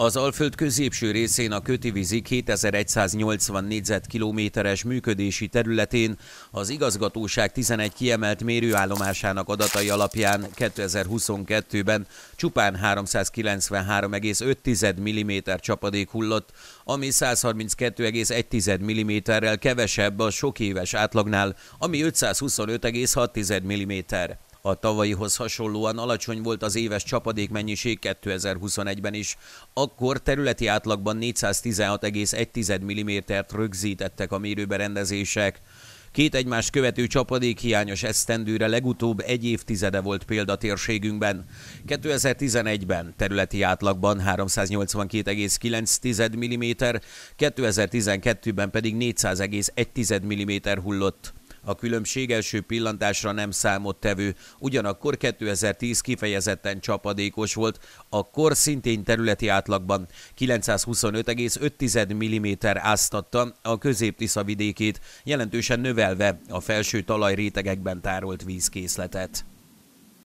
Az Alföld középső részén a Köti 2180 négyzetkilométeres működési területén az igazgatóság 11 kiemelt mérőállomásának adatai alapján 2022-ben csupán 393,5 mm csapadék hullott, ami 132,1 mm-rel kevesebb a sok éves átlagnál, ami 525,6 mm. A tavalyihoz hasonlóan alacsony volt az éves csapadékmennyiség 2021-ben is. Akkor területi átlagban 416,1 mm rögzítettek a mérőberendezések. Két egymást követő csapadék hiányos esztendőre legutóbb egy évtizede volt példa térségünkben. 2011-ben területi átlagban 382,9 mm, 2012-ben pedig 400,1 mm hullott. A különbség első pillantásra nem számott tevő, ugyanakkor 2010 kifejezetten csapadékos volt, akkor szintén területi átlagban 925,5 mm áztatta a közép-tisza vidékét, jelentősen növelve a felső talajrétegekben tárolt vízkészletet.